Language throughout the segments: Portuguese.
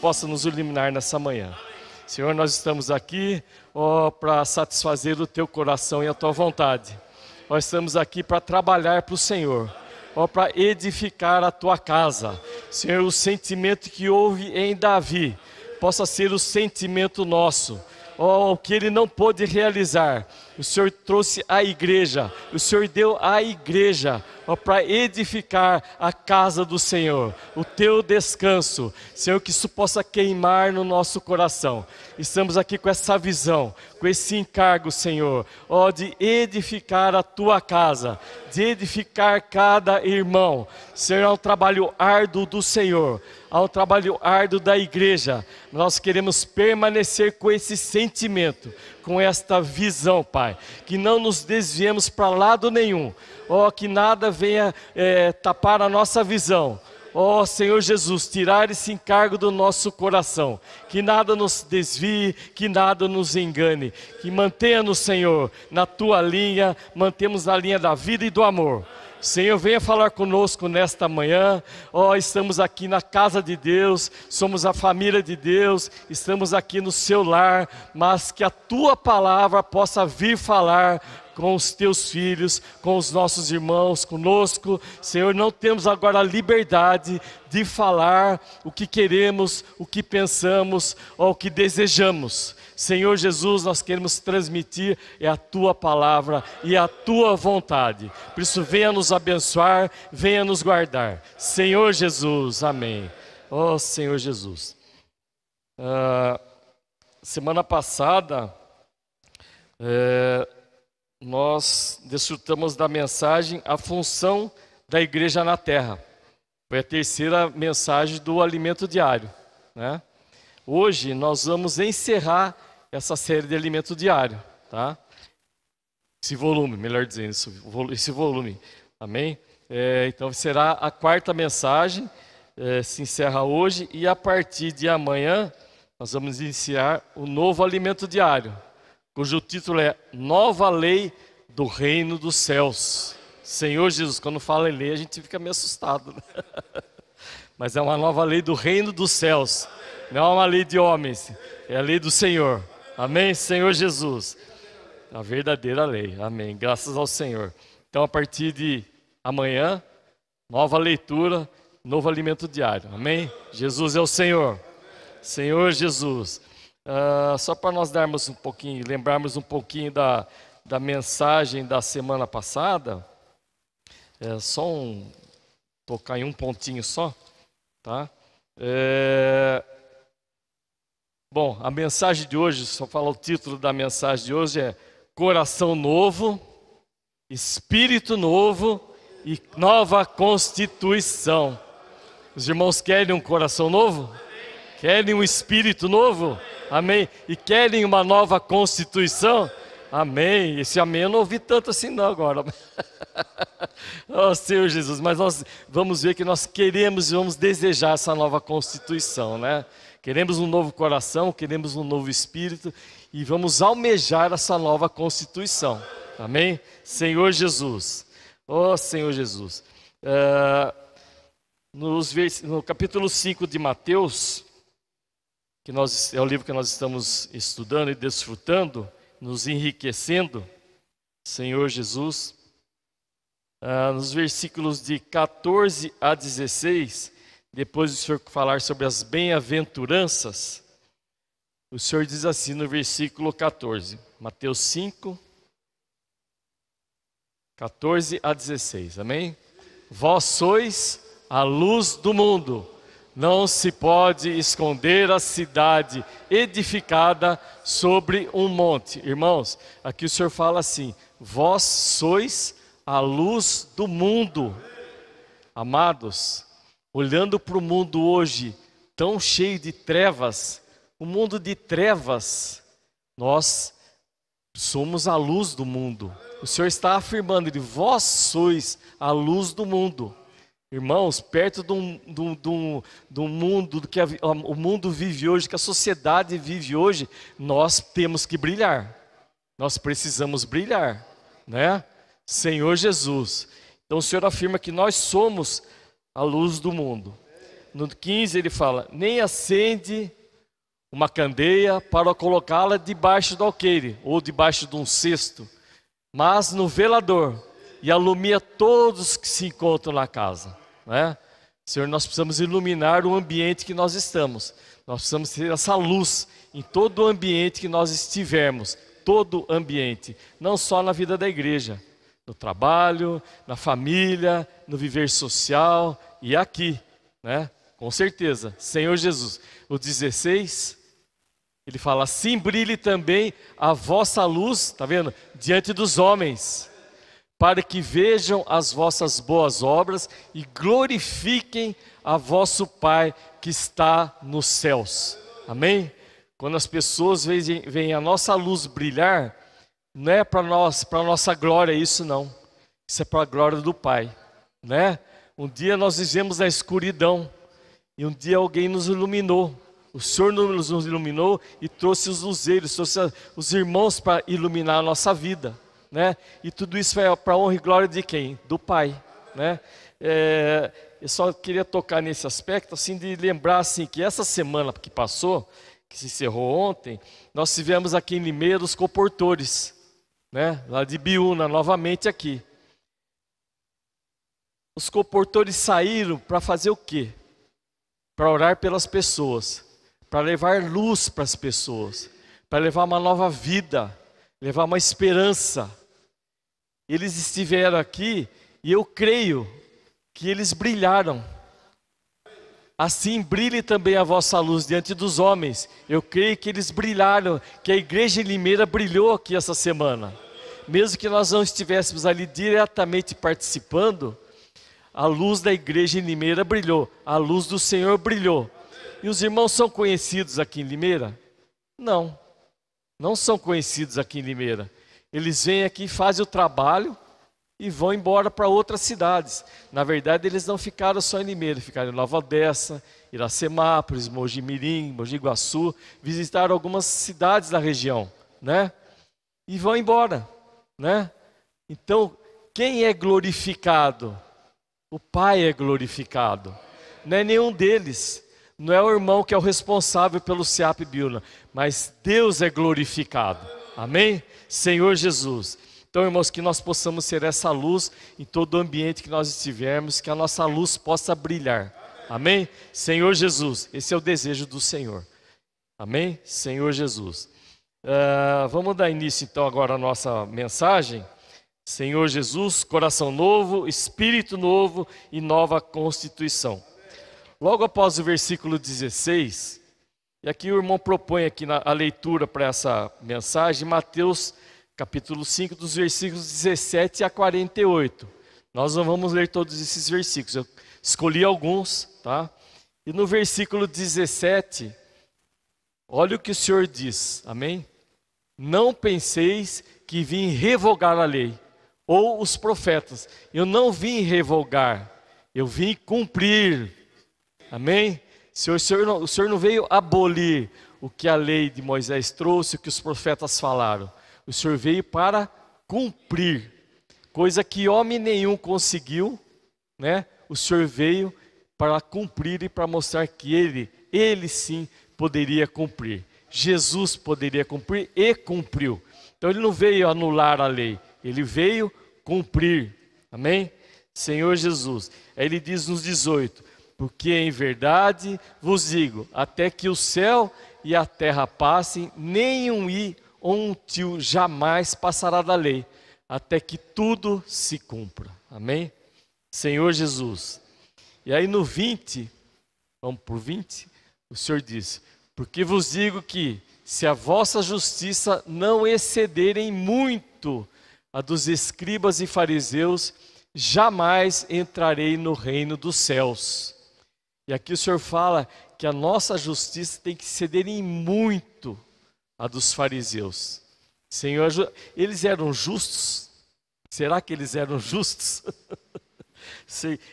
possa nos iluminar nessa manhã. Senhor, nós estamos aqui, ó, para satisfazer o teu coração e a tua vontade. Nós estamos aqui para trabalhar para o Senhor, ó, para edificar a tua casa. Senhor, o sentimento que houve em Davi possa ser o sentimento nosso, ó, o que ele não pôde realizar o Senhor trouxe a igreja, o Senhor deu a igreja para edificar a casa do Senhor, o teu descanso, Senhor, que isso possa queimar no nosso coração. Estamos aqui com essa visão, com esse encargo, Senhor, ó, de edificar a tua casa, de edificar cada irmão. Senhor, é um trabalho árduo do Senhor, é um trabalho árduo da igreja. Nós queremos permanecer com esse sentimento, com esta visão, Pai. Que não nos desviemos para lado nenhum. Ó, oh, que nada venha é, tapar a nossa visão. Ó oh, Senhor Jesus, tirar esse encargo do nosso coração, que nada nos desvie, que nada nos engane, que mantenha-nos, Senhor, na tua linha, mantemos a linha da vida e do amor. Senhor, venha falar conosco nesta manhã. Ó, oh, estamos aqui na casa de Deus, somos a família de Deus, estamos aqui no seu lar, mas que a tua palavra possa vir falar com os teus filhos, com os nossos irmãos, conosco. Senhor, não temos agora a liberdade de falar o que queremos, o que pensamos ou o que desejamos. Senhor Jesus, nós queremos transmitir é a tua palavra e a tua vontade. Por isso, venha nos abençoar, venha nos guardar. Senhor Jesus, amém. Oh, Senhor Jesus. Uh, semana passada, eh, nós desfrutamos da mensagem A Função da Igreja na Terra. Foi a terceira mensagem do Alimento Diário. Né? Hoje nós vamos encerrar essa série de Alimento Diário. Tá? Esse volume, melhor dizendo, esse volume. Amém? É, então será a quarta mensagem, é, se encerra hoje, e a partir de amanhã nós vamos iniciar o novo Alimento Diário cujo título é Nova Lei do Reino dos Céus. Senhor Jesus, quando fala em lei, a gente fica meio assustado. Né? Mas é uma nova lei do reino dos céus. Não é uma lei de homens, é a lei do Senhor. Amém, Senhor Jesus. A verdadeira lei. Amém. Graças ao Senhor. Então, a partir de amanhã, nova leitura, novo alimento diário. Amém? Jesus é o Senhor. Senhor Jesus. Uh, só para nós darmos um pouquinho, lembrarmos um pouquinho da, da mensagem da semana passada, é só um, tocar em um pontinho só, tá? É, bom, a mensagem de hoje, só falar o título da mensagem de hoje é Coração Novo, Espírito Novo e Nova Constituição. Os irmãos querem um coração novo? Querem um espírito novo? Amém. E querem uma nova constituição? Amém. Esse amém eu não ouvi tanto assim não agora. oh, Senhor Jesus, mas nós vamos ver que nós queremos e vamos desejar essa nova constituição, né? Queremos um novo coração, queremos um novo espírito e vamos almejar essa nova constituição. Amém? Senhor Jesus. Oh, Senhor Jesus. Uh, nos, no capítulo 5 de Mateus, que nós, é o livro que nós estamos estudando e desfrutando, nos enriquecendo, Senhor Jesus, ah, nos versículos de 14 a 16, depois do Senhor falar sobre as bem-aventuranças, o Senhor diz assim no versículo 14, Mateus 5, 14 a 16, amém? Vós sois a luz do mundo. Não se pode esconder a cidade edificada sobre um monte. Irmãos, aqui o Senhor fala assim: vós sois a luz do mundo. Amados, olhando para o mundo hoje, tão cheio de trevas, o um mundo de trevas, nós somos a luz do mundo. O Senhor está afirmando, de vós sois a luz do mundo. Irmãos, perto do, mundo do que a, o mundo vive hoje, que a sociedade vive hoje, nós temos que brilhar. Nós precisamos brilhar, né? Senhor Jesus. Então o Senhor afirma que nós somos a luz do mundo. No 15 ele fala: nem acende uma candeia para colocá-la debaixo do alqueire ou debaixo de um cesto, mas no velador e alumia todos que se encontram na casa. É? Senhor, nós precisamos iluminar o ambiente que nós estamos. Nós precisamos ter essa luz em todo o ambiente que nós estivermos, todo ambiente, não só na vida da igreja, no trabalho, na família, no viver social e aqui, né? Com certeza. Senhor Jesus, o 16, ele fala: assim: brilhe também a vossa luz", tá vendo? Diante dos homens para que vejam as vossas boas obras e glorifiquem a vosso Pai que está nos céus. Amém? Quando as pessoas veem, veem a nossa luz brilhar, não é para nós, para nossa glória isso não. Isso é para a glória do Pai, né? Um dia nós vivemos na escuridão e um dia alguém nos iluminou. O Senhor nos iluminou e trouxe os luzeiros, trouxe os irmãos para iluminar a nossa vida né? E tudo isso é para honra e glória de quem? Do Pai, né? É, eu só queria tocar nesse aspecto, assim, de lembrar assim que essa semana que passou, que se encerrou ontem, nós tivemos aqui em Limeira os comportores, né? Lá de Biúna, novamente aqui. Os comportores saíram para fazer o quê? Para orar pelas pessoas, para levar luz para as pessoas, para levar uma nova vida, levar uma esperança, eles estiveram aqui e eu creio que eles brilharam. Assim brilhe também a vossa luz diante dos homens. Eu creio que eles brilharam, que a igreja em Limeira brilhou aqui essa semana. Mesmo que nós não estivéssemos ali diretamente participando, a luz da igreja em Limeira brilhou, a luz do Senhor brilhou. E os irmãos são conhecidos aqui em Limeira? Não, não são conhecidos aqui em Limeira. Eles vêm aqui, fazem o trabalho e vão embora para outras cidades. Na verdade, eles não ficaram só em Limeira, ficaram em Nova Odessa, Iracemápolis, Mojimirim, Mojiguaçu, visitaram algumas cidades da região, né? E vão embora, né? Então, quem é glorificado? O Pai é glorificado. Não é nenhum deles. Não é o irmão que é o responsável pelo SEAP Biúna, mas Deus é glorificado. Amém? Senhor Jesus. Então, irmãos, que nós possamos ser essa luz em todo o ambiente que nós estivermos, que a nossa luz possa brilhar. Amém? Senhor Jesus, esse é o desejo do Senhor. Amém? Senhor Jesus. Uh, vamos dar início então agora à nossa mensagem. Senhor Jesus, coração novo, espírito novo e nova constituição. Logo após o versículo 16, e aqui o irmão propõe aqui na, a leitura para essa mensagem, Mateus capítulo 5, dos versículos 17 a 48. Nós não vamos ler todos esses versículos, eu escolhi alguns, tá? E no versículo 17, olha o que o Senhor diz, amém? Não penseis que vim revogar a lei, ou os profetas. Eu não vim revogar, eu vim cumprir, amém? Se o senhor, não, o senhor não veio abolir o que a lei de Moisés trouxe, o que os profetas falaram. O senhor veio para cumprir, coisa que homem nenhum conseguiu, né? O senhor veio para cumprir e para mostrar que ele, ele sim poderia cumprir. Jesus poderia cumprir e cumpriu. Então ele não veio anular a lei, ele veio cumprir. Amém? Senhor Jesus. Aí ele diz nos 18: porque em verdade vos digo: até que o céu e a terra passem, nenhum i ou um tio jamais passará da lei, até que tudo se cumpra. Amém? Senhor Jesus. E aí no 20, vamos por 20, o Senhor diz: Porque vos digo que, se a vossa justiça não excederem muito a dos escribas e fariseus, jamais entrarei no reino dos céus. E aqui o Senhor fala que a nossa justiça tem que ceder em muito à dos fariseus. Senhor, eles eram justos? Será que eles eram justos?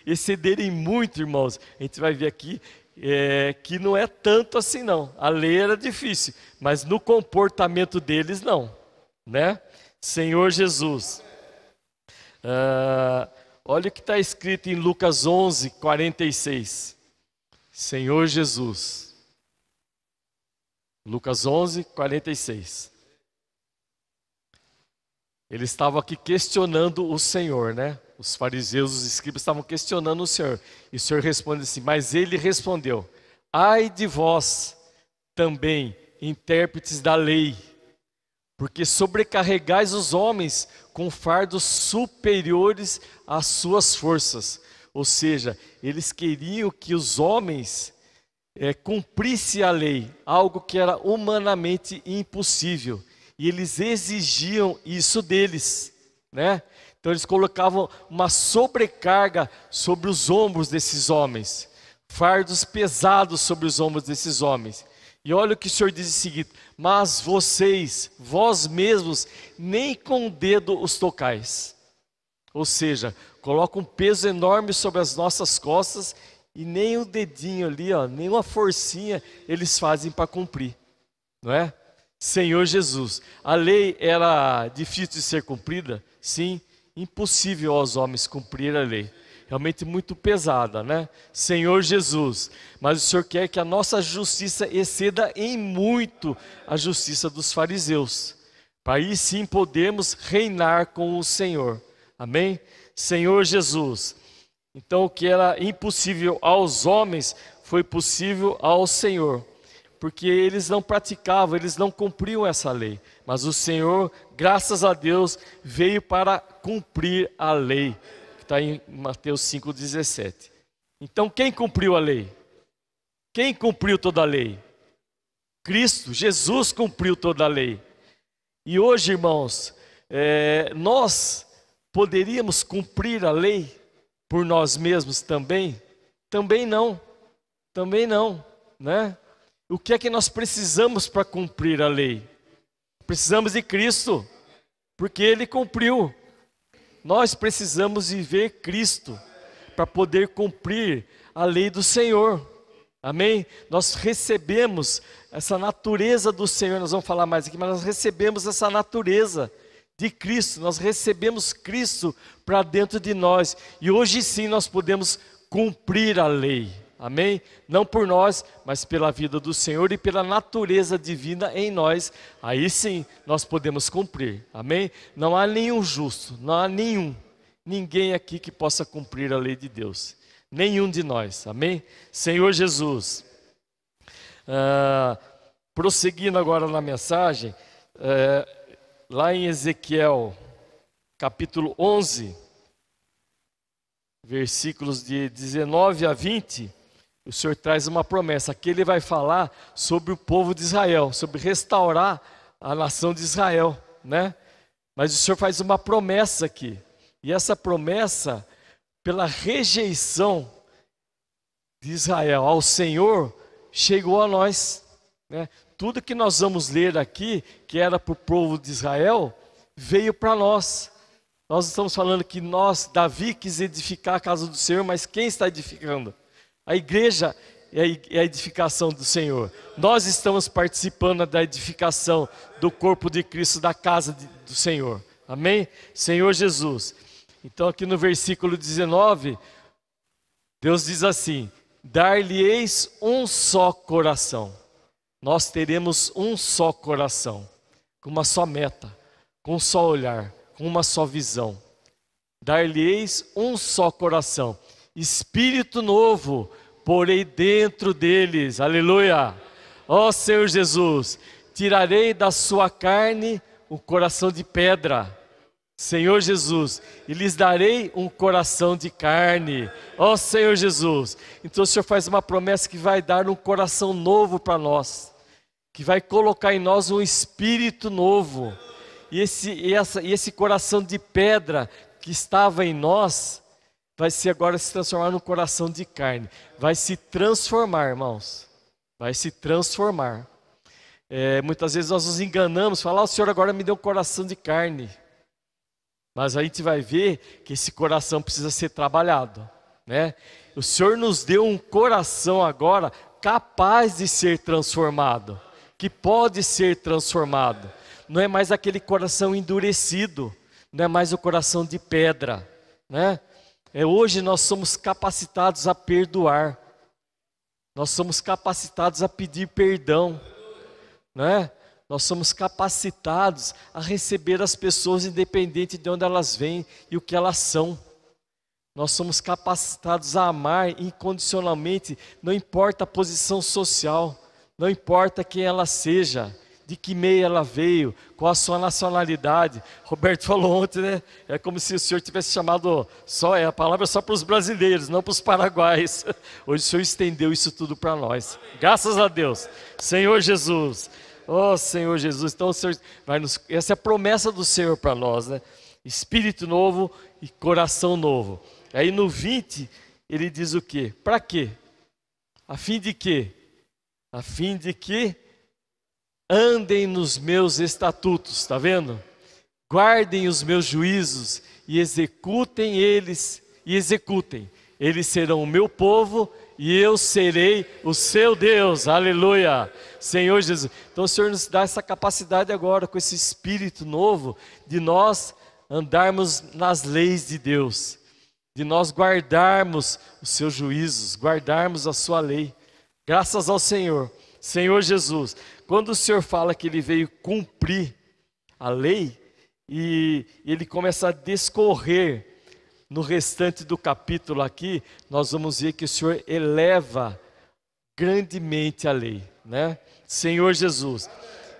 Excederem muito, irmãos. A gente vai ver aqui é, que não é tanto assim, não. A lei era difícil, mas no comportamento deles, não. Né? Senhor Jesus. Ah, olha o que está escrito em Lucas 11, 46. Senhor Jesus. Lucas 11, 46. Ele estava aqui questionando o Senhor, né? Os fariseus, os escribas estavam questionando o Senhor. E o Senhor responde assim: Mas ele respondeu: Ai de vós também, intérpretes da lei, porque sobrecarregais os homens com fardos superiores às suas forças. Ou seja, eles queriam que os homens é, cumprissem a lei, algo que era humanamente impossível. E eles exigiam isso deles, né? Então eles colocavam uma sobrecarga sobre os ombros desses homens, fardos pesados sobre os ombros desses homens. E olha o que o Senhor diz em seguida: Mas vocês, vós mesmos, nem com o dedo os tocais. Ou seja, coloca um peso enorme sobre as nossas costas e nem o um dedinho ali, ó, nem uma forcinha eles fazem para cumprir, não é? Senhor Jesus, a lei era difícil de ser cumprida? Sim, impossível aos homens cumprir a lei. Realmente muito pesada, né? Senhor Jesus, mas o Senhor quer que a nossa justiça exceda em muito a justiça dos fariseus, para aí sim podemos reinar com o Senhor. Amém? Senhor Jesus. Então, o que era impossível aos homens foi possível ao Senhor, porque eles não praticavam, eles não cumpriam essa lei. Mas o Senhor, graças a Deus, veio para cumprir a lei, que está em Mateus 5,17. Então, quem cumpriu a lei? Quem cumpriu toda a lei? Cristo, Jesus cumpriu toda a lei. E hoje, irmãos, é, nós Poderíamos cumprir a lei por nós mesmos também? Também não. Também não, né? O que é que nós precisamos para cumprir a lei? Precisamos de Cristo, porque ele cumpriu. Nós precisamos viver Cristo para poder cumprir a lei do Senhor. Amém? Nós recebemos essa natureza do Senhor, nós vamos falar mais aqui, mas nós recebemos essa natureza de Cristo, nós recebemos Cristo para dentro de nós e hoje sim nós podemos cumprir a lei. Amém? Não por nós, mas pela vida do Senhor e pela natureza divina em nós. Aí sim nós podemos cumprir. Amém? Não há nenhum justo, não há nenhum, ninguém aqui que possa cumprir a lei de Deus. Nenhum de nós. Amém? Senhor Jesus. Ah, prosseguindo agora na mensagem, é, lá em Ezequiel, capítulo 11, versículos de 19 a 20, o Senhor traz uma promessa. Aqui ele vai falar sobre o povo de Israel, sobre restaurar a nação de Israel, né? Mas o Senhor faz uma promessa aqui. E essa promessa, pela rejeição de Israel ao Senhor, chegou a nós. Né? Tudo que nós vamos ler aqui, que era para o povo de Israel, veio para nós. Nós estamos falando que nós, Davi, quis edificar a casa do Senhor, mas quem está edificando? A igreja é, é a edificação do Senhor. Nós estamos participando da edificação do corpo de Cristo, da casa de, do Senhor. Amém? Senhor Jesus. Então, aqui no versículo 19, Deus diz assim: Dar-lhe-eis um só coração nós teremos um só coração, com uma só meta, com um só olhar, com uma só visão. Dar-lhe-eis um só coração, espírito novo, porei dentro deles. Aleluia! Ó oh, Senhor Jesus, tirarei da sua carne o coração de pedra Senhor Jesus, e lhes darei um coração de carne. Ó oh, Senhor Jesus. Então o Senhor faz uma promessa que vai dar um coração novo para nós, que vai colocar em nós um espírito novo. E esse, e essa, e esse coração de pedra que estava em nós vai se agora se transformar num coração de carne. Vai se transformar, irmãos. Vai se transformar. É, muitas vezes nós nos enganamos, falar, ah, o Senhor agora me deu um coração de carne. Mas a gente vai ver que esse coração precisa ser trabalhado, né? O Senhor nos deu um coração agora capaz de ser transformado, que pode ser transformado. Não é mais aquele coração endurecido, não é mais o coração de pedra, né? É hoje nós somos capacitados a perdoar. Nós somos capacitados a pedir perdão, né? Nós somos capacitados a receber as pessoas independente de onde elas vêm e o que elas são. Nós somos capacitados a amar incondicionalmente, não importa a posição social, não importa quem ela seja, de que meio ela veio, qual a sua nacionalidade. Roberto falou ontem, né? É como se o senhor tivesse chamado só, é a palavra só para os brasileiros, não para os paraguaios. Hoje o senhor estendeu isso tudo para nós. Graças a Deus. Senhor Jesus. Oh Senhor Jesus, então o Senhor vai nos. Essa é a promessa do Senhor para nós, né? Espírito novo e coração novo. Aí no 20, ele diz o quê? Para quê? A fim de quê? A fim de que andem nos meus estatutos, está vendo? Guardem os meus juízos e executem eles, e executem. Eles serão o meu povo e eu serei o seu Deus. Aleluia. Senhor Jesus. Então o Senhor nos dá essa capacidade agora, com esse espírito novo, de nós andarmos nas leis de Deus, de nós guardarmos os seus juízos, guardarmos a sua lei. Graças ao Senhor. Senhor Jesus, quando o Senhor fala que ele veio cumprir a lei, e ele começa a descorrer no restante do capítulo aqui, nós vamos ver que o Senhor eleva grandemente a lei, né? Senhor Jesus.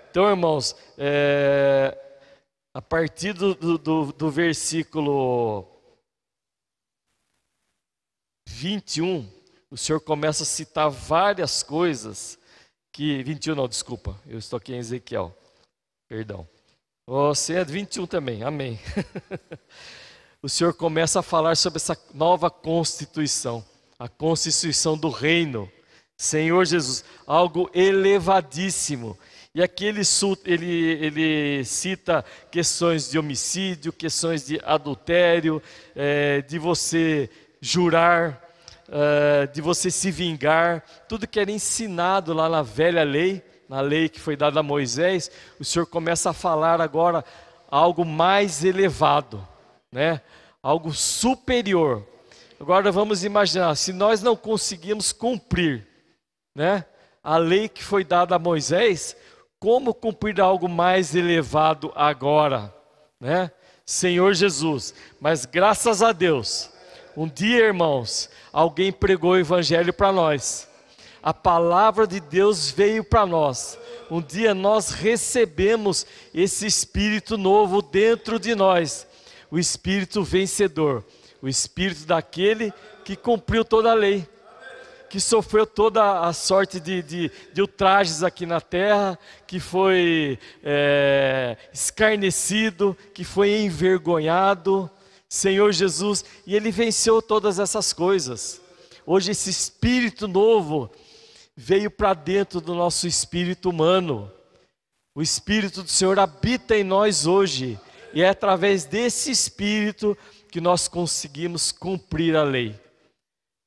Então, irmãos, é, a partir do, do, do versículo 21, o Senhor começa a citar várias coisas que 21 não, desculpa, eu estou aqui em Ezequiel. Perdão. Você é 21 também. Amém. o Senhor começa a falar sobre essa nova constituição, a constituição do reino. Senhor Jesus, algo elevadíssimo. E aqui ele, ele, ele, cita questões de homicídio, questões de adultério, é, de você jurar, é, de você se vingar, tudo que era ensinado lá na velha lei, na lei que foi dada a Moisés, o Senhor começa a falar agora algo mais elevado, né? algo superior. Agora vamos imaginar, se nós não conseguimos cumprir, né, a lei que foi dada a Moisés, como cumprir algo mais elevado agora, né? Senhor Jesus. Mas graças a Deus, um dia, irmãos, alguém pregou o evangelho para nós. A palavra de Deus veio para nós. Um dia nós recebemos esse espírito novo dentro de nós o espírito vencedor, o espírito daquele que cumpriu toda a lei, que sofreu toda a sorte de, de, de ultrajes aqui na terra, que foi é, escarnecido, que foi envergonhado. Senhor Jesus, e ele venceu todas essas coisas. Hoje, esse espírito novo veio para dentro do nosso espírito humano. O Espírito do Senhor habita em nós hoje e é através desse espírito que nós conseguimos cumprir a lei.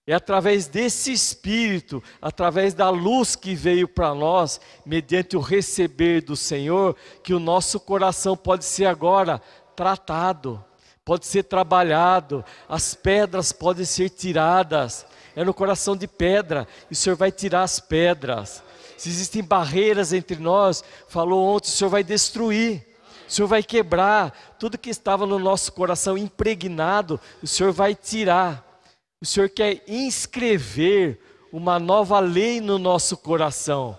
É através desse espírito, através da luz que veio para nós, mediante o receber do Senhor, que o nosso coração pode ser agora tratado, pode ser trabalhado, as pedras podem ser tiradas. É no coração de pedra, e o Senhor vai tirar as pedras. Se existem barreiras entre nós, falou ontem, o Senhor vai destruir. O Senhor vai quebrar tudo que estava no nosso coração impregnado, o Senhor vai tirar. O Senhor quer inscrever uma nova lei no nosso coração.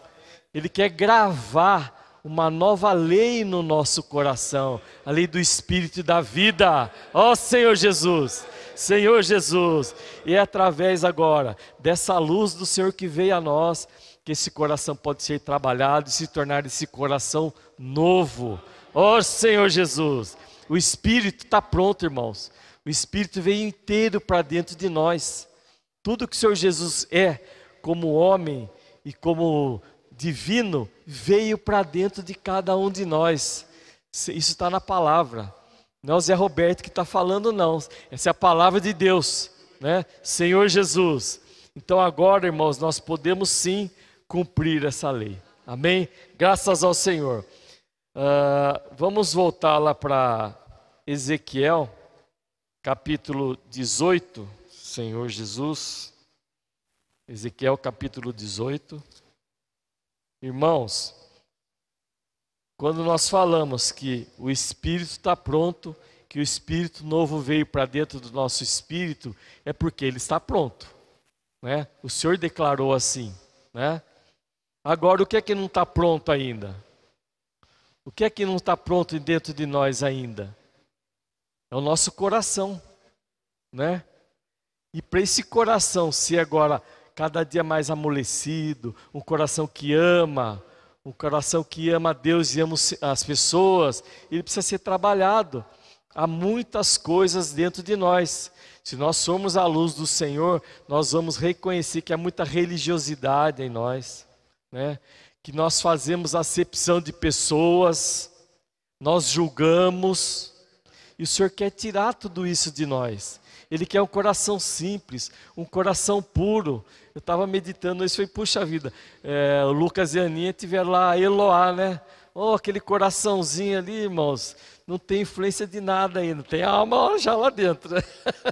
Ele quer gravar uma nova lei no nosso coração, a lei do espírito da vida. Ó oh, Senhor Jesus, Senhor Jesus, e é através agora dessa luz do Senhor que veio a nós, que esse coração pode ser trabalhado e se tornar esse coração novo. Ó oh, Senhor Jesus, o Espírito está pronto, irmãos. O Espírito veio inteiro para dentro de nós. Tudo que o Senhor Jesus é, como homem e como divino, veio para dentro de cada um de nós. Isso está na palavra. Não é o Zé Roberto que está falando, não. Essa é a palavra de Deus, né? Senhor Jesus. Então agora, irmãos, nós podemos sim cumprir essa lei. Amém? Graças ao Senhor. Uh, vamos voltar lá para Ezequiel, capítulo 18, Senhor Jesus. Ezequiel, capítulo 18. Irmãos, quando nós falamos que o espírito está pronto, que o espírito novo veio para dentro do nosso espírito, é porque ele está pronto, né? O Senhor declarou assim, né? Agora o que é que não está pronto ainda? O que é que não está pronto dentro de nós ainda? É o nosso coração, né? E para esse coração ser agora cada dia mais amolecido, um coração que ama, um coração que ama a Deus e ama as pessoas, ele precisa ser trabalhado. Há muitas coisas dentro de nós. Se nós somos a luz do Senhor, nós vamos reconhecer que há muita religiosidade em nós, né? que nós fazemos acepção de pessoas, nós julgamos, e o Senhor quer tirar tudo isso de nós. Ele quer um coração simples, um coração puro. Eu estava meditando isso e puxa vida, é, o Lucas e a Aninha tiveram lá Eloá, né? Oh, aquele coraçãozinho ali, irmãos, não tem influência de nada ainda, tem alma já lá dentro.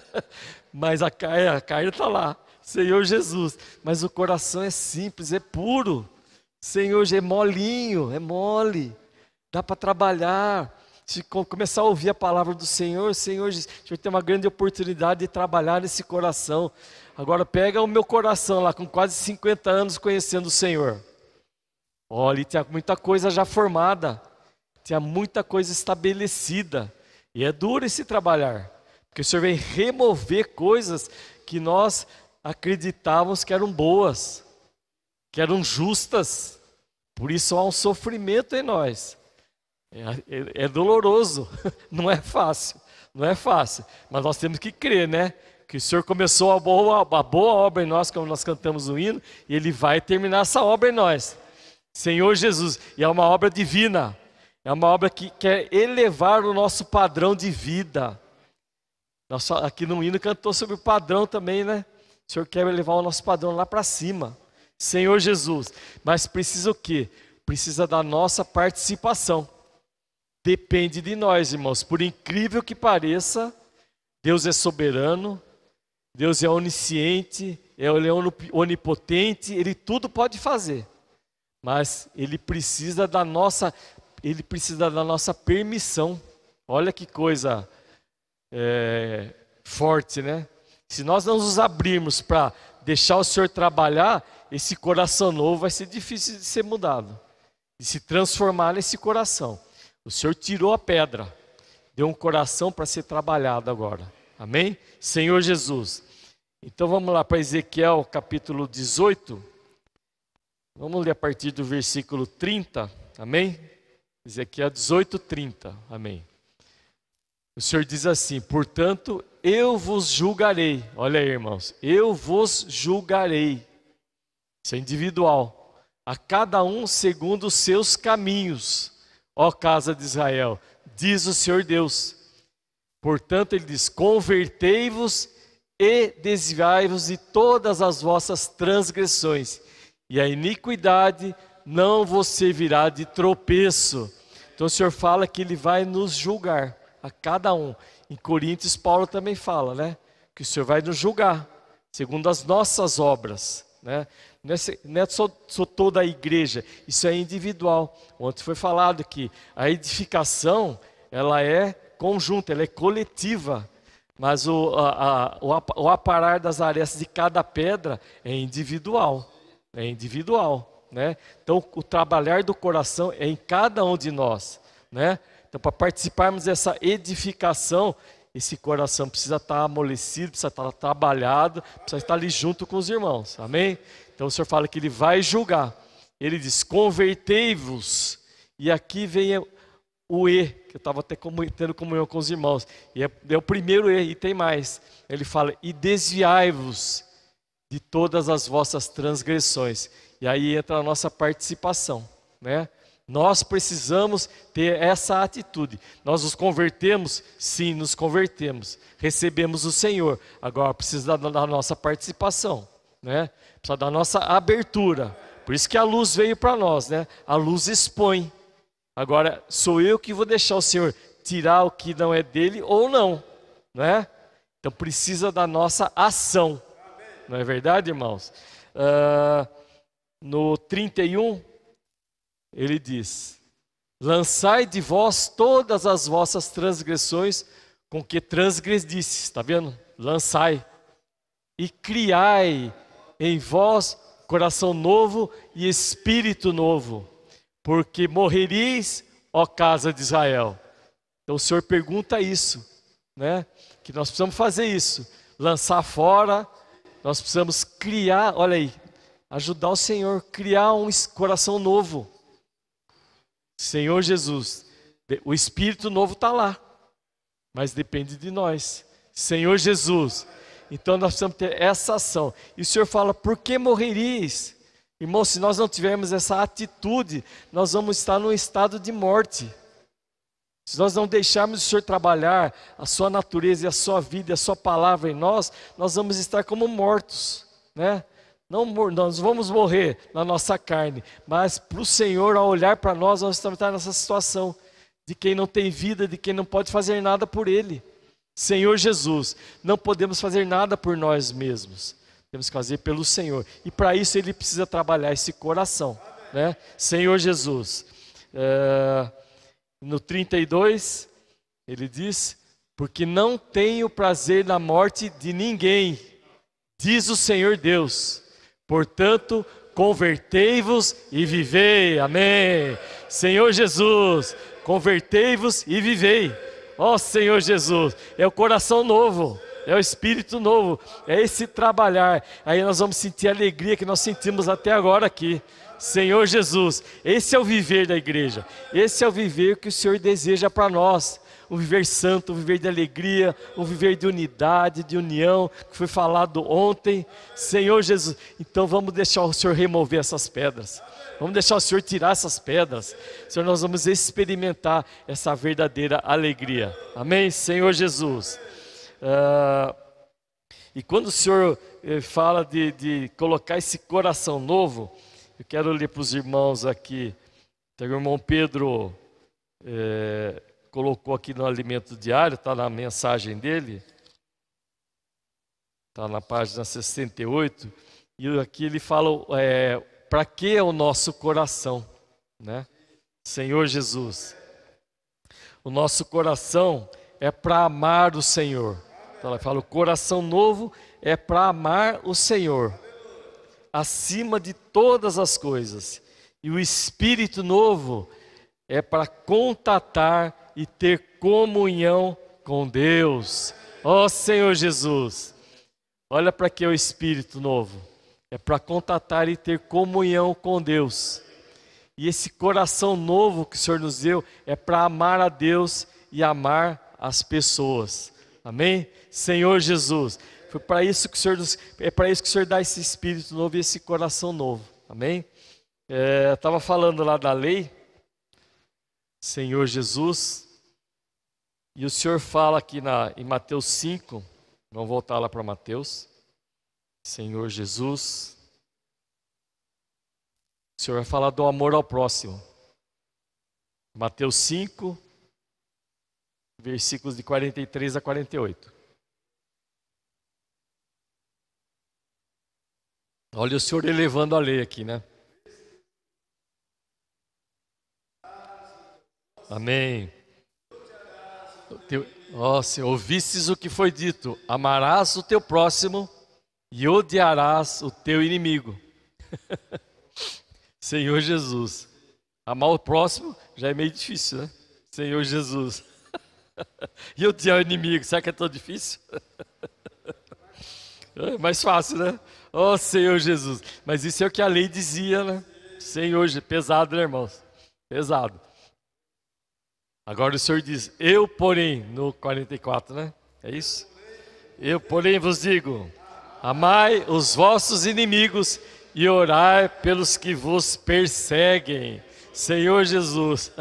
Mas a carne está lá, Senhor Jesus. Mas o coração é simples, é puro. Senhor, é molinho, é mole, dá para trabalhar. Se começar a ouvir a palavra do Senhor, Senhor, a gente vai ter uma grande oportunidade de trabalhar nesse coração. Agora pega o meu coração lá, com quase 50 anos conhecendo o Senhor. Olha, tinha muita coisa já formada, tinha muita coisa estabelecida. E é duro esse trabalhar, porque o Senhor vem remover coisas que nós acreditávamos que eram boas que eram justas, por isso há um sofrimento em nós. É, é, é doloroso, não é fácil, não é fácil, mas nós temos que crer, né? Que o Senhor começou a boa, a boa obra em nós, como nós cantamos o hino, e Ele vai terminar essa obra em nós. Senhor Jesus, e é uma obra divina, é uma obra que quer elevar o nosso padrão de vida. Nós aqui no hino cantou sobre o padrão também, né? O Senhor quer elevar o nosso padrão lá para cima. Senhor Jesus. Mas precisa o quê? Precisa da nossa participação. Depende de nós, irmãos. Por incrível que pareça, Deus é soberano, Deus é onisciente, é, Ele é onipotente, Ele tudo pode fazer. Mas Ele precisa da nossa, Ele precisa da nossa permissão. Olha que coisa é, forte, né? Se nós não nos abrirmos para deixar o Senhor trabalhar, esse coração novo vai ser difícil de ser mudado, de se transformar nesse coração. O Senhor tirou a pedra, deu um coração para ser trabalhado agora. Amém? Senhor Jesus. Então vamos lá para Ezequiel capítulo 18. Vamos ler a partir do versículo 30. Amém? Ezequiel 18, 30. Amém. O Senhor diz assim: Portanto, eu vos julgarei. Olha aí, irmãos. Eu vos julgarei isso é individual. A cada um segundo os seus caminhos, ó casa de Israel, diz o Senhor Deus. Portanto, ele diz: Convertei-vos e desviai-vos de todas as vossas transgressões, e a iniquidade não vos servirá de tropeço. Então o Senhor fala que ele vai nos julgar a cada um. Em Coríntios, Paulo também fala, né? Que o Senhor vai nos julgar, segundo as nossas obras. Né? Não, é, não é só, só, toda a igreja, isso é individual. Ontem foi falado que a edificação ela é conjunta, ela é coletiva, mas o, a, a, o aparar das arestas de cada pedra é individual, é individual. Né? Então o trabalhar do coração é em cada um de nós. Né? Então para participarmos dessa edificação esse coração precisa estar amolecido, precisa estar trabalhado, precisa estar ali junto com os irmãos. Amém? Então o Senhor fala que ele vai julgar. Ele diz: convertei-vos. E aqui vem o E, que eu estava até tendo comunhão com os irmãos. E é, é o primeiro E, e tem mais. Ele fala: e desviai-vos de todas as vossas transgressões. E aí entra a nossa participação, né? Nós precisamos ter essa atitude. Nós nos convertemos? Sim, nos convertemos. Recebemos o Senhor. Agora precisa da, da nossa participação, né? Precisa da nossa abertura. Por isso que a luz veio para nós, né? A luz expõe. Agora sou eu que vou deixar o Senhor tirar o que não é dele ou não, né? Então precisa da nossa ação. Não é verdade, irmãos? Uh, no 31, ele diz: Lançai de vós todas as vossas transgressões com que transgredistes, está vendo? Lançai e criai em vós coração novo e espírito novo, porque morrereis, ó casa de Israel. Então o Senhor pergunta isso, né? Que nós precisamos fazer isso, lançar fora, nós precisamos criar, olha aí, ajudar o Senhor, criar um coração novo Senhor Jesus, o Espírito Novo está lá, mas depende de nós. Senhor Jesus, então nós precisamos ter essa ação. E o Senhor fala: por que morreríeis? Irmão, se nós não tivermos essa atitude, nós vamos estar num estado de morte. Se nós não deixarmos o Senhor trabalhar a sua natureza e a sua vida, a sua palavra em nós, nós vamos estar como mortos, né? Não nós vamos morrer na nossa carne, mas para o Senhor, ao olhar para nós, nós estamos tá nessa situação de quem não tem vida, de quem não pode fazer nada por Ele. Senhor Jesus, não podemos fazer nada por nós mesmos, temos que fazer pelo Senhor. E para isso Ele precisa trabalhar esse coração, né? Senhor Jesus. É, no 32, ele diz: Porque não tenho prazer na morte de ninguém, diz o Senhor Deus, Portanto, convertei-vos e vivei. Amém. Senhor Jesus, convertei-vos e vivei. Ó oh, Senhor Jesus, é o coração novo, é o espírito novo, é esse trabalhar. Aí nós vamos sentir a alegria que nós sentimos até agora aqui. Senhor Jesus, esse é o viver da igreja, esse é o viver que o Senhor deseja para nós o viver santo, o viver de alegria, o viver de unidade, de união, que foi falado ontem. Senhor Jesus, então vamos deixar o Senhor remover essas pedras. Vamos deixar o Senhor tirar essas pedras. Senhor, nós vamos experimentar essa verdadeira alegria. Amém, Senhor Jesus. Ah, e quando o Senhor eh, fala de, de colocar esse coração novo, eu quero ler para os irmãos aqui. Tem o irmão Pedro é, colocou aqui no Alimento Diário, está na mensagem dele, está na página 68, e aqui ele fala é, para que é o nosso coração, né? Senhor Jesus, o nosso coração é para amar o Senhor. Então ela fala, o coração novo é para amar o Senhor acima de todas as coisas. E o espírito novo é para contatar e ter comunhão com Deus. Ó oh, Senhor Jesus, olha para que é o Espírito novo. É para contatar e ter comunhão com Deus. E esse coração novo que o Senhor nos deu é para amar a Deus e amar as pessoas. Amém? Senhor Jesus, foi para isso que o Senhor nos, é para isso que o Senhor dá esse espírito novo e esse coração novo. Amém? É, eu estava falando lá da lei, Senhor Jesus. E o Senhor fala aqui na, em Mateus 5, vamos voltar lá para Mateus. Senhor Jesus. O Senhor vai falar do amor ao próximo. Mateus 5, versículos de 43 a 48. Olha o Senhor elevando a lei aqui, né? Amém. Ó, oh, se ouvisses o que foi dito, amarás o teu próximo e odiarás o teu inimigo. Senhor Jesus. Amar o próximo já é meio difícil, né? Senhor Jesus. e odiar o inimigo, será que é tão difícil? é mais fácil, né? Ó oh, Senhor Jesus. Mas isso é o que a lei dizia, né? Senhor, pesado, né, irmãos? Pesado. Agora o Senhor diz: Eu, porém, no 44, né? É isso? Eu, porém, vos digo: Amai os vossos inimigos e orai pelos que vos perseguem. Senhor Jesus.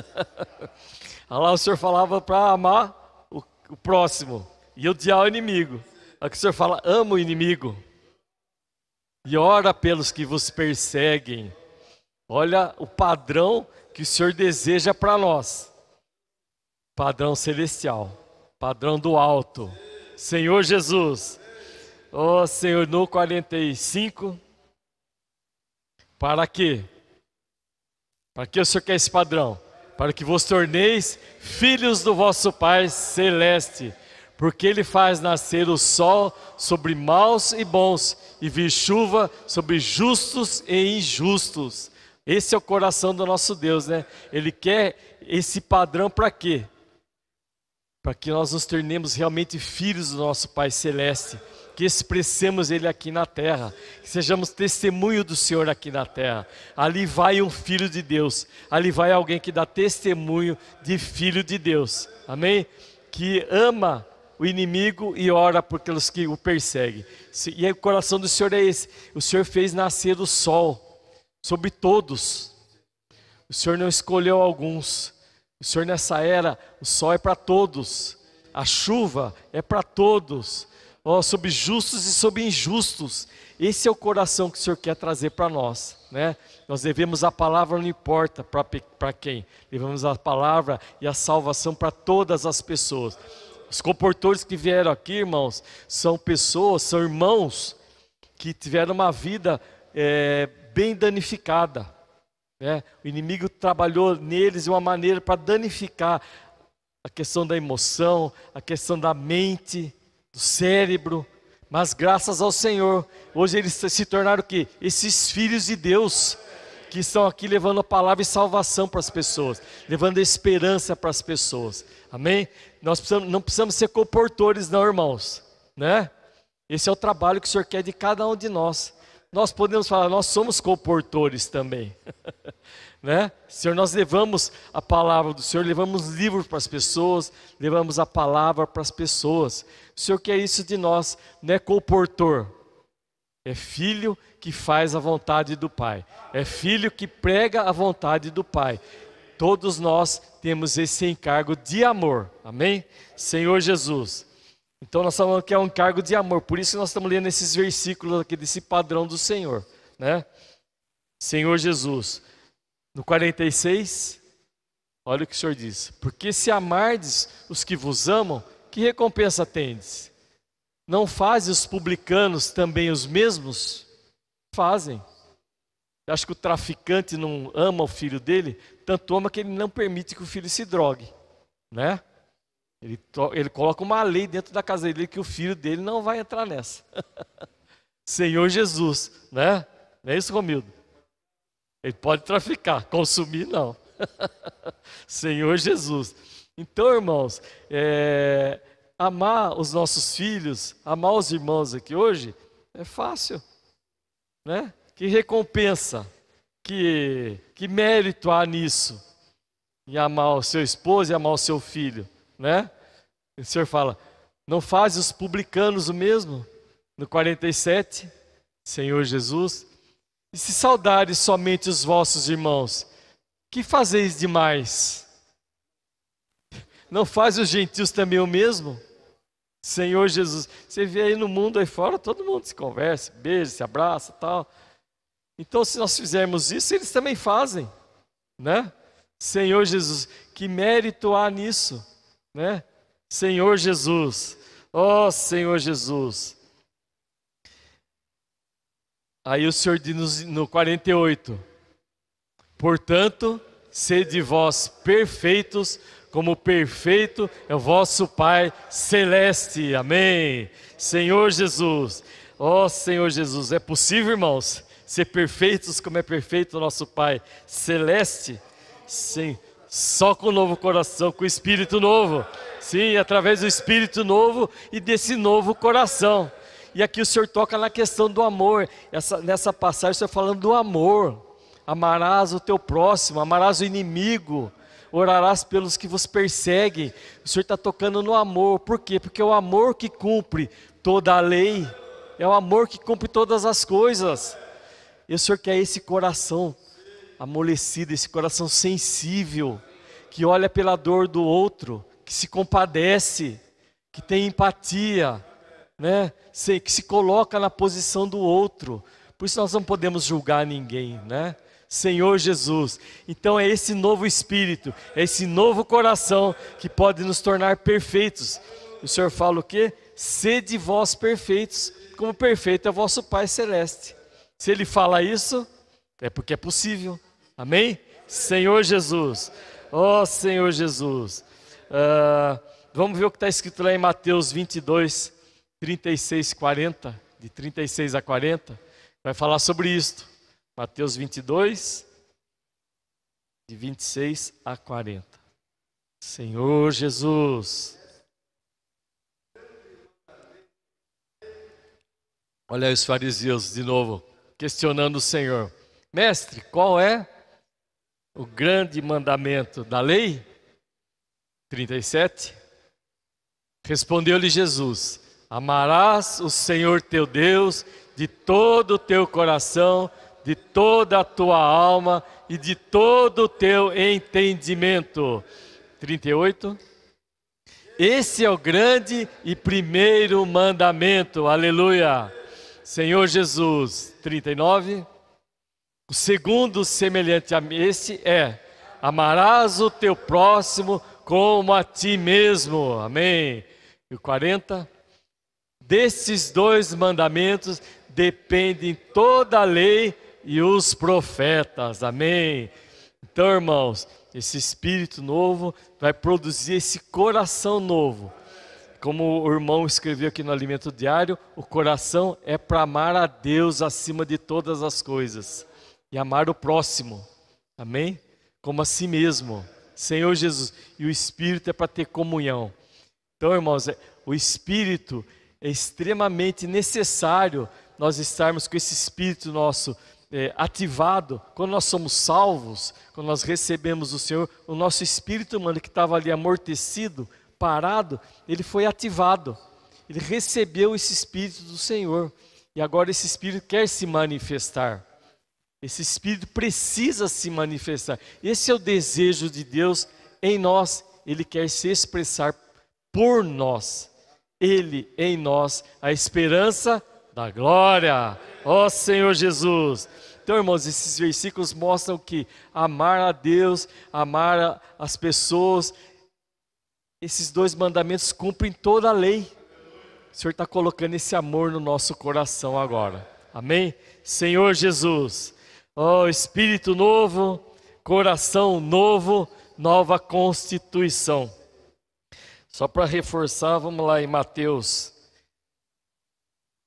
Lá o Senhor falava para amar o, o, próximo e odiar o inimigo. Aqui o Senhor fala: Ama o inimigo e ora pelos que vos perseguem. Olha o padrão que o Senhor deseja para nós padrão celestial, padrão do alto. Senhor Jesus, ó oh, Senhor, no 45, para quê? Para que o Senhor quer esse padrão? Para que vos torneis filhos do vosso Pai Celeste, porque Ele faz nascer o sol sobre maus e bons, e vir chuva sobre justos e injustos. Esse é o coração do nosso Deus, né? Ele quer esse padrão para quê? para que nós nos tornemos realmente filhos do nosso Pai Celeste, que expressemos Ele aqui na terra, que sejamos testemunho do Senhor aqui na terra. Ali vai um filho de Deus, ali vai alguém que dá testemunho de filho de Deus, amém? Que ama o inimigo e ora por aqueles que o perseguem. E o coração do Senhor é esse: o Senhor fez nascer o sol sobre todos, o Senhor não escolheu alguns. O Senhor, nessa era, o sol é para todos, a chuva é para todos, ó, sobre justos e sobre injustos. Esse é o coração que o Senhor quer trazer para nós, né? Nós devemos a palavra, não importa para quem, levamos a palavra e a salvação para todas as pessoas. Os comportores que vieram aqui, irmãos, são pessoas, são irmãos que tiveram uma vida é, bem danificada, é, o inimigo trabalhou neles de uma maneira para danificar a questão da emoção, a questão da mente, do cérebro. Mas graças ao Senhor, hoje eles se tornaram o quê? Esses filhos de Deus que estão aqui levando a palavra e salvação para as pessoas, levando a esperança para as pessoas. Amém? Nós precisamos, não precisamos ser comportores, não, irmãos. Né? Esse é o trabalho que o Senhor quer de cada um de nós nós podemos falar, nós somos comportores também. né? Senhor, nós levamos a palavra do Senhor, levamos livros para as pessoas, levamos a palavra para as pessoas. O Senhor quer isso de nós, não é comportor, é filho que faz a vontade do Pai, é filho que prega a vontade do Pai. Todos nós temos esse encargo de amor, amém? Senhor Jesus, então nós falamos que é um cargo de amor, por isso nós estamos lendo esses versículos aqui desse padrão do Senhor, né? Senhor Jesus, no 46, olha o que o Senhor diz: Porque se amardes os que vos amam, que recompensa tendes? Não fazem os publicanos também os mesmos? Fazem. Acho que o traficante não ama o filho dele, tanto ama que ele não permite que o filho se drogue, né? Ele, ele coloca uma lei dentro da casa dele que o filho dele não vai entrar nessa. Senhor Jesus, né? Não é isso, Romildo? Ele pode traficar, consumir não. Senhor Jesus. Então, irmãos, é, amar os nossos filhos, amar os irmãos aqui hoje, é fácil. Né? Que recompensa, que, que mérito há nisso, em amar o seu esposo e amar o seu filho né? o Senhor fala: Não faz os publicanos o mesmo? No 47, Senhor Jesus, e se saudares somente os vossos irmãos, que fazeis demais? Não faz os gentios também o mesmo? Senhor Jesus, você vê aí no mundo aí fora, todo mundo se conversa, beija, se abraça, tal. Então, se nós fizermos isso, eles também fazem, né? Senhor Jesus, que mérito há nisso? né? Senhor Jesus, ó oh, Senhor Jesus. Aí o Senhor diz no 48: Portanto, sede vós perfeitos, como perfeito é o vosso Pai celeste. Amém. Senhor Jesus, ó oh, Senhor Jesus, é possível, irmãos, ser perfeitos como é perfeito o nosso Pai celeste? Sim. Só com o novo coração, com o espírito novo. Sim, através do espírito novo e desse novo coração. E aqui o Senhor toca na questão do amor. Essa, nessa passagem, o Senhor falando do amor. Amarás o teu próximo, amarás o inimigo, orarás pelos que vos perseguem. O Senhor está tocando no amor. Por quê? Porque é o amor que cumpre toda a lei. É o amor que cumpre todas as coisas. E o Senhor quer esse coração amolecido, esse coração sensível, que olha pela dor do outro, que se compadece, que tem empatia, né? que se coloca na posição do outro. Por isso nós não podemos julgar ninguém, né? Senhor Jesus. Então é esse novo espírito, é esse novo coração que pode nos tornar perfeitos. O Senhor fala o quê? Sede vós perfeitos, como perfeito é vosso Pai celeste. Se ele fala isso, é porque é possível. Amém? Senhor Jesus. Ó oh, Senhor Jesus. Uh, vamos ver o que está escrito lá em Mateus 22, 36, 40. De 36 a 40. Vai falar sobre isto. Mateus 22, de 26 a 40. Senhor Jesus. Olha aí os fariseus de novo, questionando o Senhor. Mestre, qual é o grande mandamento da lei? 37. Respondeu-lhe Jesus: Amarás o Senhor teu Deus de todo o teu coração, de toda a tua alma e de todo o teu entendimento. 38. Esse é o grande e primeiro mandamento. Aleluia. Senhor Jesus. 39. O segundo semelhante a esse é: amarás o teu próximo como a ti mesmo. Amém. E o 40. Desses dois mandamentos dependem toda a lei e os profetas. Amém. Então, irmãos, esse espírito novo vai produzir esse coração novo. Como o irmão escreveu aqui no Alimento Diário, o coração é para amar a Deus acima de todas as coisas e amar o próximo. Amém? Como a si mesmo. Senhor Jesus. E o Espírito é para ter comunhão. Então, irmãos, é, o Espírito é extremamente necessário nós estarmos com esse Espírito nosso é, ativado. Quando nós somos salvos, quando nós recebemos o Senhor, o nosso espírito humano que estava ali amortecido, parado, ele foi ativado. Ele recebeu esse Espírito do Senhor. E agora esse Espírito quer se manifestar. Esse Espírito precisa se manifestar. Esse é o desejo de Deus em nós. Ele quer se expressar por nós. Ele em nós, a esperança da glória. Ó oh, Senhor Jesus. Então, irmãos, esses versículos mostram que amar a Deus, amar as pessoas, esses dois mandamentos cumprem toda a lei. O Senhor está colocando esse amor no nosso coração agora. Amém? Senhor Jesus. Ó oh, Espírito novo, coração novo, nova constituição. Só para reforçar, vamos lá em Mateus.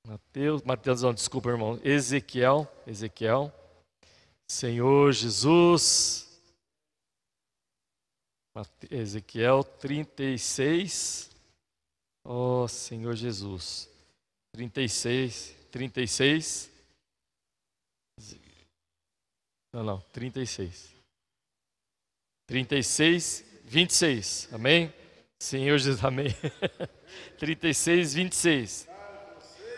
Mateus, Mateus não, desculpa, irmão. Ezequiel, Ezequiel. Senhor Jesus. Ezequiel 36. Ó oh, Senhor Jesus. 36, 36. Não, não, 36. 36, 26. Amém? Senhor Jesus, amém. 36, 26.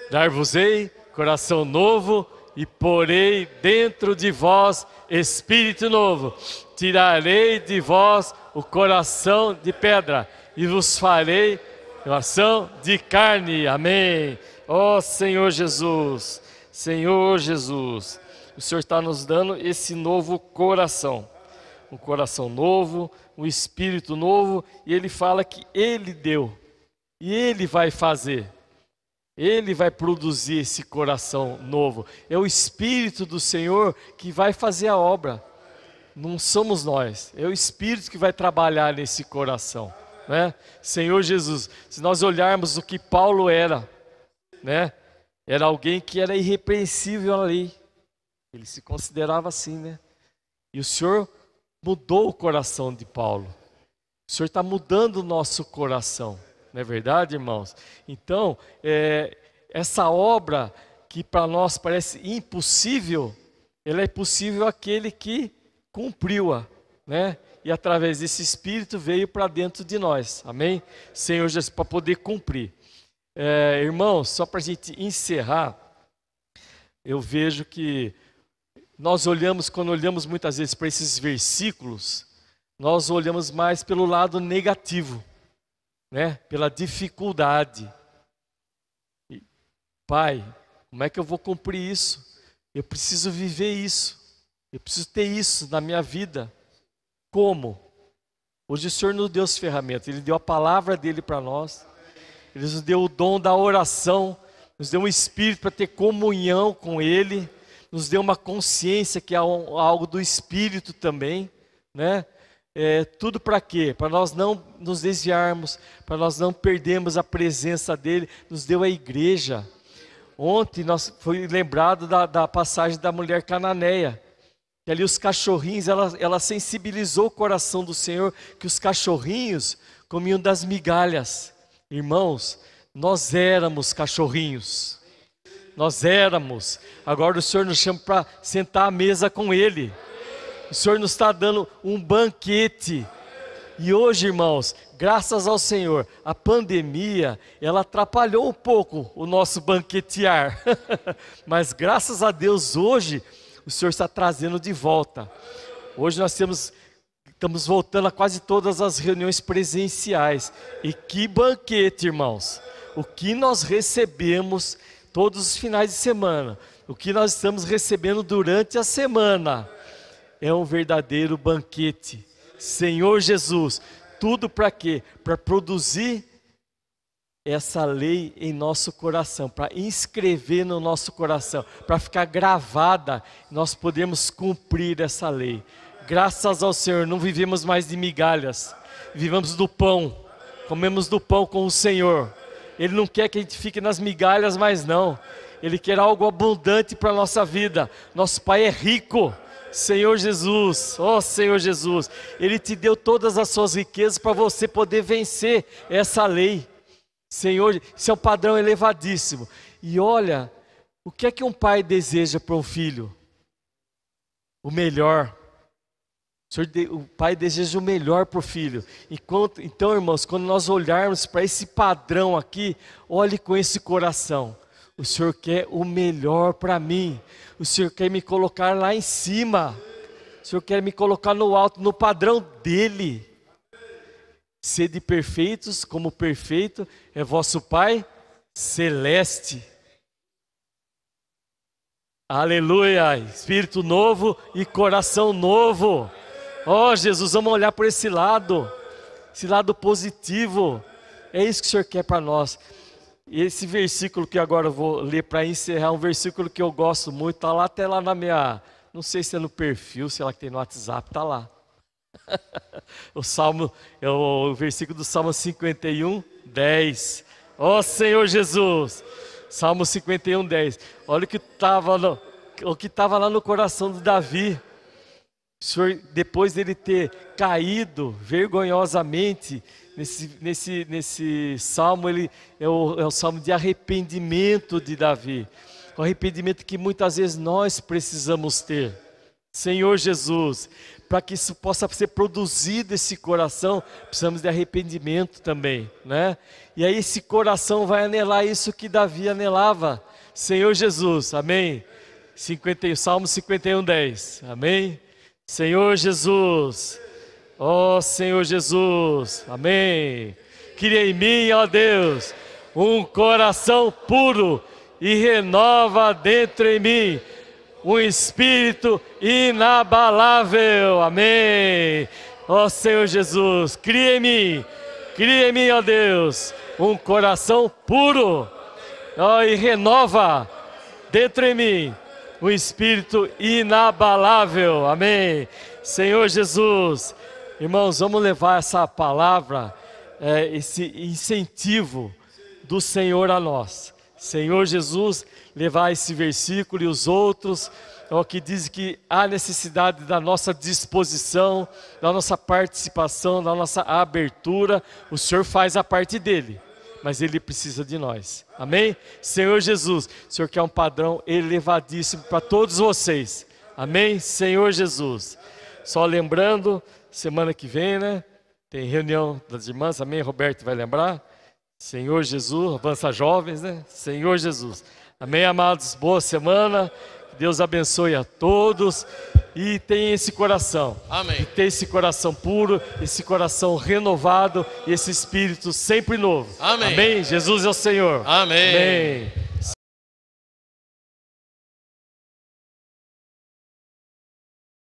Dar-vos-ei coração novo e porei dentro de vós espírito novo. Tirarei de vós o coração de pedra e vos farei coração de carne. Amém. Ó oh, Senhor Jesus, Senhor Jesus o Senhor está nos dando esse novo coração. Um coração novo, um espírito novo, e ele fala que ele deu, e ele vai fazer. Ele vai produzir esse coração novo. É o Espírito do Senhor que vai fazer a obra. Não somos nós. É o Espírito que vai trabalhar nesse coração. Né? Senhor Jesus, se nós olharmos o que Paulo era, né? era alguém que era irrepreensível ali. lei. Ele se considerava assim, né? E o Senhor mudou o coração de Paulo. O Senhor está mudando o nosso coração, não é verdade, irmãos? Então, é, essa obra que para nós parece impossível, ela é possível aquele que cumpriu-a, né? E através desse Espírito veio para dentro de nós, amém? Senhor Jesus, para poder cumprir. É, irmãos, só para a gente encerrar, eu vejo que nós olhamos, quando olhamos muitas vezes para esses versículos, nós olhamos mais pelo lado negativo, né? pela dificuldade. E, pai, como é que eu vou cumprir isso? Eu preciso viver isso, eu preciso ter isso na minha vida. Como? Hoje o Senhor nos deu as ferramentas, Ele deu a palavra dele para nós, Ele nos deu o dom da oração, nos deu um espírito para ter comunhão com Ele nos dê uma consciência que é algo do Espírito também, né? É, tudo para quê? Para nós não nos desviarmos, para nós não perdermos a presença dele, nos deu a igreja. Ontem nós foi lembrado da, da passagem da mulher cananeia, que ali os cachorrinhos, ela, ela sensibilizou o coração do Senhor, que os cachorrinhos comiam das migalhas. Irmãos, nós éramos cachorrinhos. Nós éramos. Agora o Senhor nos chama para sentar à mesa com Ele. O Senhor nos está dando um banquete. E hoje, irmãos, graças ao Senhor, a pandemia, ela atrapalhou um pouco o nosso banquetear. Mas graças a Deus, hoje, o Senhor está trazendo de volta. Hoje nós temos, estamos voltando a quase todas as reuniões presenciais. E que banquete, irmãos! O que nós recebemos todos os finais de semana. O que nós estamos recebendo durante a semana é um verdadeiro banquete. Senhor Jesus, tudo para quê? Para produzir essa lei em nosso coração, para inscrever no nosso coração, para ficar gravada, nós podemos cumprir essa lei. Graças ao Senhor, não vivemos mais de migalhas, vivemos do pão, comemos do pão com o Senhor. Ele não quer que a gente fique nas migalhas mais não. Ele quer algo abundante para a nossa vida. Nosso Pai é rico. Senhor Jesus, ó oh Senhor Jesus, Ele te deu todas as suas riquezas para você poder vencer essa lei. Senhor, isso é um padrão elevadíssimo. E olha, o que é que um pai deseja para um filho? O melhor o pai deseja o melhor para o filho. Enquanto, então, irmãos, quando nós olharmos para esse padrão aqui, olhe com esse coração. O Senhor quer o melhor para mim. O Senhor quer me colocar lá em cima. O Senhor quer me colocar no alto, no padrão dele. Sede perfeitos, como perfeito é vosso Pai celeste. Aleluia! Espírito novo e coração novo. Ó oh, Jesus, vamos olhar por esse lado, esse lado positivo. É isso que o Senhor quer para nós. E esse versículo que agora eu vou ler para encerrar, um versículo que eu gosto muito, está lá até lá na minha, não sei se é no perfil, se ela que tem no WhatsApp, está lá. o Salmo, é o versículo do Salmo 51, 10. Ó oh, Senhor Jesus! Salmo 51, 10. Olha o que o que estava lá no coração de Davi. Senhor, depois dele ter caído vergonhosamente, nesse, nesse, nesse salmo, ele é o, é o salmo de arrependimento de Davi. O arrependimento que muitas vezes nós precisamos ter. Senhor Jesus, para que isso possa ser produzido esse coração, precisamos de arrependimento também, né? E aí esse coração vai anelar isso que Davi anelava. Senhor Jesus, amém. 50, Salmo 51, 10, amém. Senhor Jesus, ó oh, Senhor Jesus, amém. Cria em mim, ó Deus, um coração puro e renova dentro em mim um espírito inabalável, amém. Ó oh, Senhor Jesus, cria em mim, cria em mim, ó Deus, um coração puro oh, e renova dentro em mim um espírito inabalável. Amém. Senhor Jesus, irmãos, vamos levar essa palavra, é, esse incentivo do Senhor a nós. Senhor Jesus, levar esse versículo e os outros, ó, que diz que há necessidade da nossa disposição, da nossa participação, da nossa abertura. O Senhor faz a parte dele mas Ele precisa de nós. Amém? Senhor Jesus, o Senhor quer um padrão elevadíssimo para todos vocês. Amém? Senhor Jesus. Só lembrando, semana que vem, né? Tem reunião das irmãs, amém? Roberto vai lembrar. Senhor Jesus, avança jovens, né? Senhor Jesus. Amém, amados? Boa semana. Deus abençoe a todos e tenha esse coração. Amém. E ter esse coração puro, esse coração renovado e esse espírito sempre novo. Amém. Amém? Jesus é o Senhor. Amém. Amém.